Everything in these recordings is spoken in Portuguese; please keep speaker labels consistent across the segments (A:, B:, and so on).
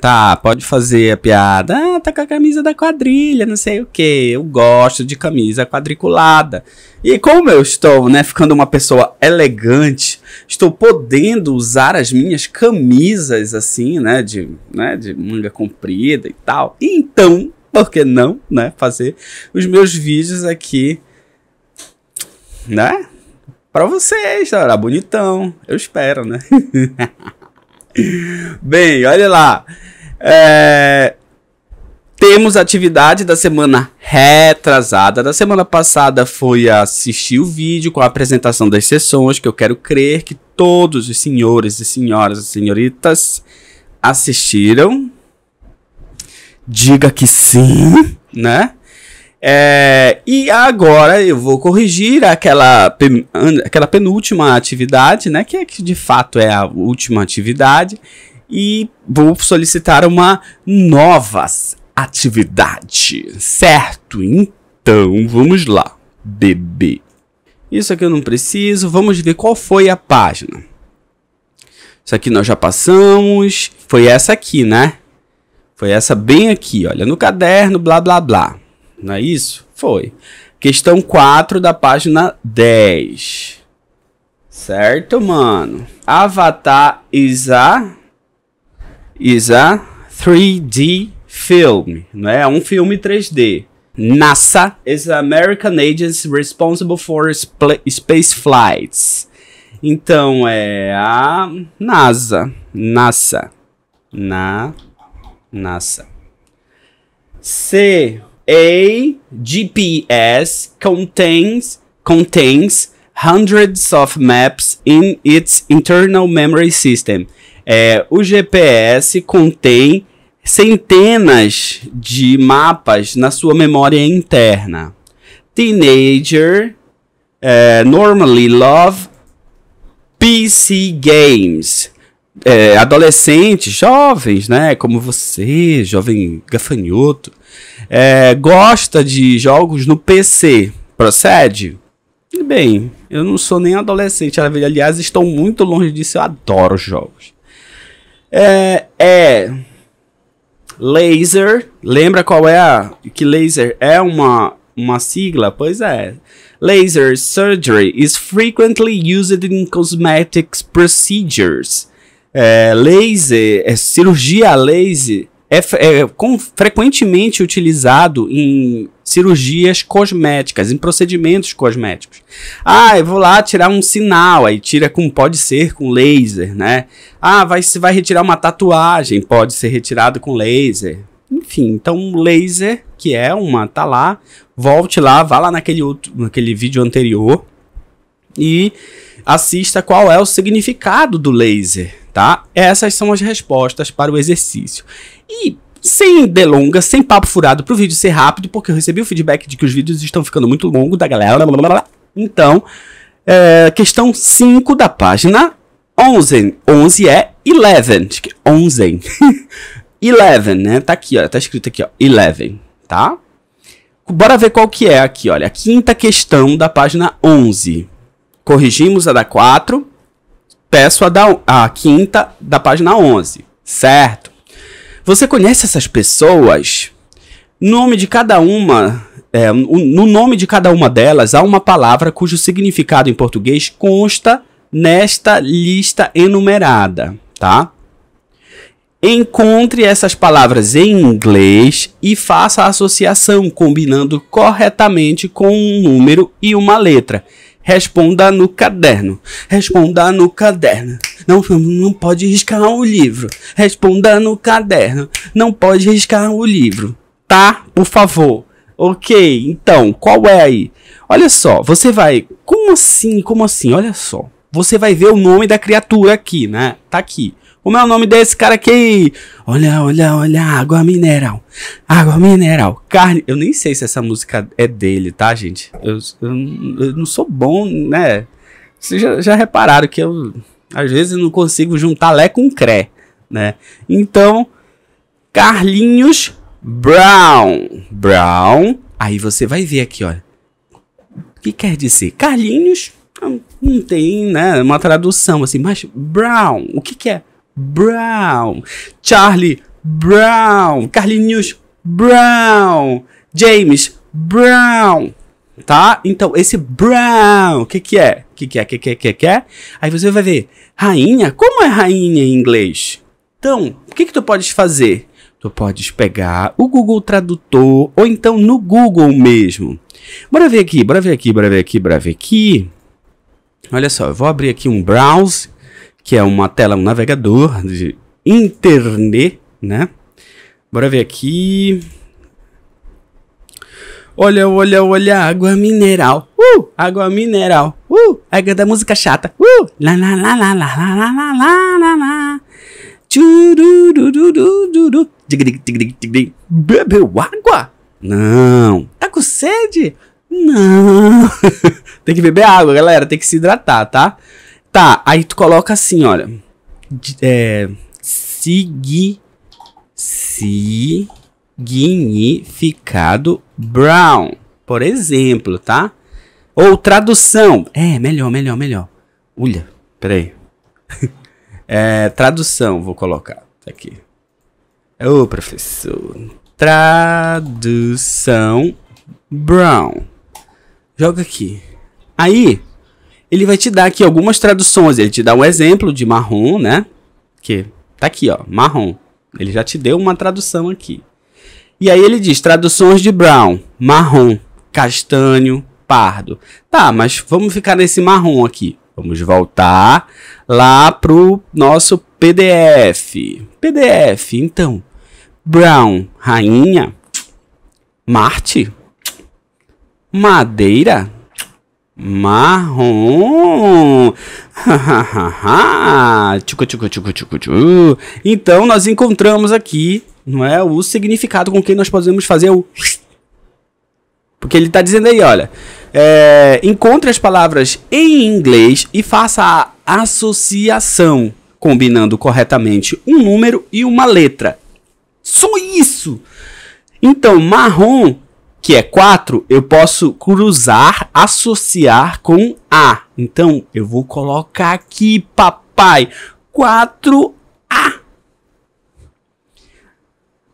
A: Tá, pode fazer a piada. Ah, tá com a camisa da quadrilha, não sei o que. Eu gosto de camisa quadriculada. E como eu estou, né, ficando uma pessoa elegante, estou podendo usar as minhas camisas assim, né, de, né, de manga comprida e tal. Então, por que não, né, fazer os meus vídeos aqui, né? Para vocês, tá bonitão. Eu espero, né? Bem, olha lá. É... Temos atividade da semana retrasada. Da semana passada foi assistir o vídeo com a apresentação das sessões, que eu quero crer que todos os senhores e senhoras e senhoritas assistiram. Diga que sim, né? É, e agora eu vou corrigir aquela, aquela penúltima atividade, né? Que, é, que de fato é a última atividade. E vou solicitar uma nova atividade, certo? Então vamos lá, bebê. Isso aqui eu não preciso. Vamos ver qual foi a página. Isso aqui nós já passamos. Foi essa aqui, né? Foi essa bem aqui, olha, no caderno, blá blá blá. Não é isso? Foi. Questão 4 da página 10. Certo, mano? Avatar is a, is a 3D film, é? é Um filme 3D. NASA is an American agency responsible for space flights. Então é a NASA, NASA, na NASA. C a GPS contains contains hundreds of maps in its internal memory system. É, o GPS contém centenas de mapas na sua memória interna. Teenager é, normally love PC games é, adolescentes, jovens, né? Como você, jovem gafanhoto, é, gosta de jogos no PC. Procede? Bem, eu não sou nem adolescente. Aliás, estou muito longe disso. Eu adoro jogos. É. é laser. Lembra qual é a. Que laser é uma, uma sigla? Pois é. Laser surgery is frequently used in cosmetics procedures é, laser, é, cirurgia laser é, é com, frequentemente utilizado em cirurgias cosméticas, em procedimentos cosméticos. Ah, eu vou lá tirar um sinal, aí tira com pode ser com laser, né? Ah, vai se vai retirar uma tatuagem, pode ser retirado com laser. Enfim, então laser, que é uma, tá lá, volte lá, vá lá naquele outro, naquele vídeo anterior e assista qual é o significado do laser tá? Essas são as respostas para o exercício. E sem delongas, sem papo furado, para o vídeo ser rápido, porque eu recebi o feedback de que os vídeos estão ficando muito longos da galera. Blá blá blá. Então, é, questão 5 da página 11. 11 é 11. 11. 11, né? Tá aqui, ó. Tá escrito aqui, ó. 11, tá? Bora ver qual que é aqui, olha. A quinta questão da página 11. Corrigimos a da 4 peço a, da, a quinta da página 11, certo? Você conhece essas pessoas? Nome de cada uma, é, no nome de cada uma delas há uma palavra cujo significado em português consta nesta lista enumerada, tá? Encontre essas palavras em inglês e faça a associação combinando corretamente com um número e uma letra. Responda no caderno. Responda no caderno. Não, não pode riscar o livro. Responda no caderno. Não pode riscar o livro. Tá? Por favor. Ok, então, qual é aí? Olha só, você vai. Como assim? Como assim? Olha só. Você vai ver o nome da criatura aqui, né? Tá aqui. Como é o nome desse cara aqui? Olha, olha, olha, água mineral. Água mineral. Carne. Eu nem sei se essa música é dele, tá, gente? Eu, eu, eu não sou bom, né? Vocês já, já, repararam que eu, às vezes, não consigo juntar Lé com Cré, né? Então, Carlinhos Brown. Brown. Aí você vai ver aqui, olha. O que quer dizer? Carlinhos não tem, né? Uma tradução assim, mas Brown, o que, que é? Brown, Charlie Brown, Carlinhos Brown, James Brown, tá? Então, esse Brown, o que que é? O que que é? O que que é? Que que é? Aí você vai ver, rainha? Como é rainha em inglês? Então, o que que tu podes fazer? Tu podes pegar o Google Tradutor ou então no Google mesmo. Bora ver aqui, bora ver aqui, bora ver aqui, bora ver aqui. Olha só, eu vou abrir aqui um browse que é uma tela, um navegador de internet, né? Bora ver aqui. Olha, olha, olha, água mineral. Uh, água mineral. Uh, água da música chata. Uh, la la la la la la la la. lá, lá, lá. Bebeu água? Não. Tá com sede? Não. tem que beber água, galera. Tem que se hidratar, tá? Tá, aí tu coloca assim, olha. É, segui, significado brown. Por exemplo, tá? Ou tradução. É, melhor, melhor, melhor. Olha, peraí. é, tradução, vou colocar. aqui. É, ô, professor. Tradução brown. Joga aqui. Aí, ele vai te dar aqui algumas traduções. Ele te dá um exemplo de marrom, né? Que tá aqui, ó, marrom. Ele já te deu uma tradução aqui. E aí ele diz traduções de brown, marrom, castanho, pardo. Tá, mas vamos ficar nesse marrom aqui. Vamos voltar lá pro nosso PDF. PDF, então. Brown, rainha. Marte. Madeira marrom. tchucu, tchucu, Então nós encontramos aqui, não é, o significado com que nós podemos fazer o porque ele está dizendo aí, olha, é, encontre as palavras em inglês e faça a associação, combinando corretamente um número e uma letra. Só isso. Então, marrom que é 4, eu posso cruzar, associar com A. Então, eu vou colocar aqui, papai, 4A.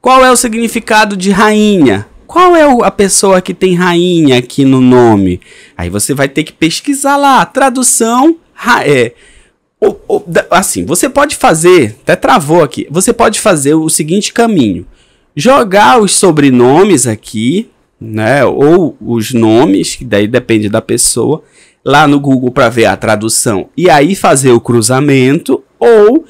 A: Qual é o significado de rainha? Qual é a pessoa que tem rainha aqui no nome? Aí você vai ter que pesquisar lá. Tradução, é, ou, ou, assim, você pode fazer, até travou aqui, você pode fazer o seguinte caminho: jogar os sobrenomes aqui né? Ou os nomes, que daí depende da pessoa, lá no Google para ver a tradução e aí fazer o cruzamento, ou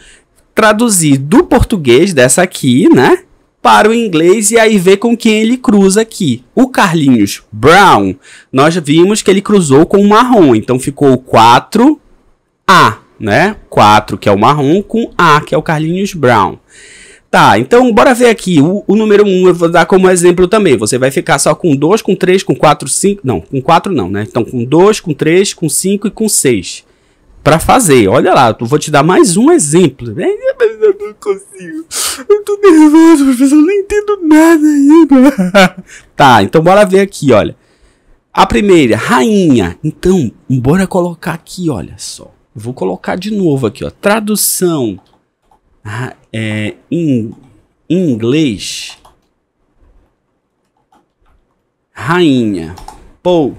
A: traduzir do português dessa aqui, né? Para o inglês e aí ver com quem ele cruza aqui. O Carlinhos Brown, nós vimos que ele cruzou com o marrom, então ficou 4A, né? 4 que é o marrom com A que é o Carlinhos Brown. Tá, então bora ver aqui. O, o número 1 um eu vou dar como exemplo também. Você vai ficar só com 2, com 3, com 4, 5. Não, com 4 não, né? Então com 2, com 3, com 5 e com 6. Para fazer. Olha lá, eu vou te dar mais um exemplo. Eu não consigo. Eu tô nervoso, professor. Eu não entendo nada ainda. tá, então bora ver aqui, olha. A primeira, rainha. Então, bora colocar aqui, olha só. Vou colocar de novo aqui, ó. Tradução é, em, inglês, rainha. Pô,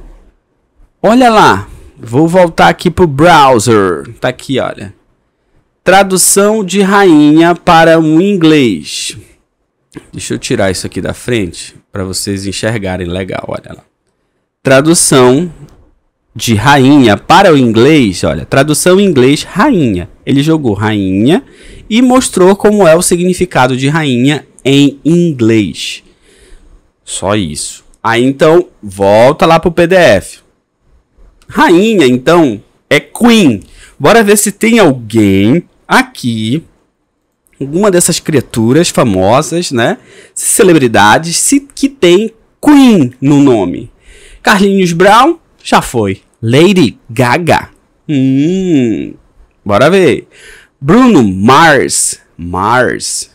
A: olha lá. Vou voltar aqui pro browser. Tá aqui, olha. Tradução de rainha para o inglês. Deixa eu tirar isso aqui da frente para vocês enxergarem legal, olha lá. Tradução de rainha para o inglês, olha, tradução em inglês rainha. Ele jogou rainha e mostrou como é o significado de rainha em inglês. Só isso. Aí então, volta lá pro PDF. Rainha, então, é queen. Bora ver se tem alguém aqui alguma dessas criaturas famosas, né? Celebridades se, que tem Queen no nome. Carlinhos Brown já foi. Lady Gaga. Hum, bora ver. Bruno Mars. Mars.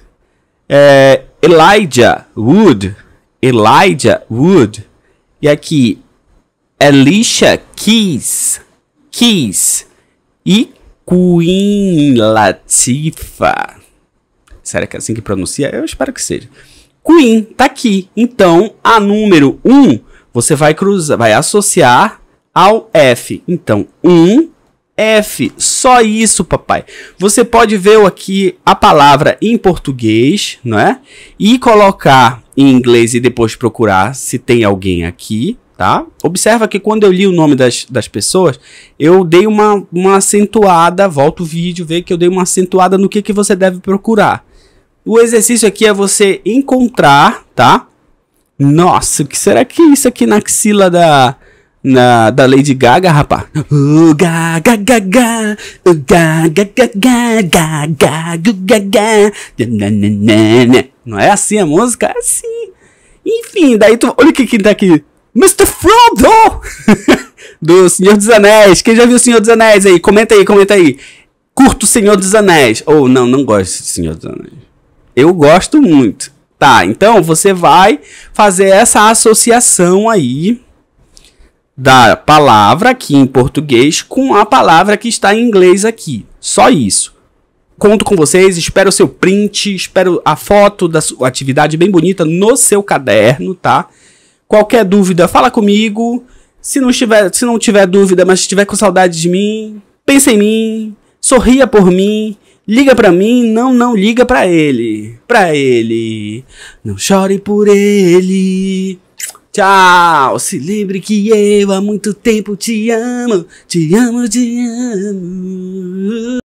A: É, Elijah Wood. Elijah Wood. E aqui, Alicia Keys. Keys. E Queen Latifa. Será que é assim que pronuncia? Eu espero que seja. Queen, tá aqui. Então, a número 1, um, você vai cruzar, vai associar ao F. Então, 1 um, F. Só isso, papai. Você pode ver aqui a palavra em português, não é? E colocar em inglês e depois procurar se tem alguém aqui, tá? Observa que quando eu li o nome das, das pessoas, eu dei uma, uma acentuada, volta o vídeo, vê que eu dei uma acentuada no que, que você deve procurar. O exercício aqui é você encontrar, tá? Nossa, o que será que é isso aqui na axila da, na, da Lady Gaga, rapá. gaga, gaga, gaga, gaga, gaga, gaga, Não é assim a música? É assim. Enfim, daí tu. Olha o que que tá aqui. Mr. Frodo! do Senhor dos Anéis. Quem já viu o Senhor dos Anéis aí? Comenta aí, comenta aí. Curto o Senhor dos Anéis. Ou oh, não, não gosto de Senhor dos Anéis. Eu gosto muito. Tá, então você vai fazer essa associação aí da palavra aqui em português com a palavra que está em inglês aqui. Só isso. Conto com vocês, espero o seu print, espero a foto da sua atividade bem bonita no seu caderno, tá? Qualquer dúvida, fala comigo. Se não tiver, se não tiver dúvida, mas estiver com saudade de mim, pense em mim, sorria por mim, liga para mim, não, não liga para ele, para ele. Não chore por ele. Tchau! Se lembre que eu há muito tempo te amo, te amo, te amo.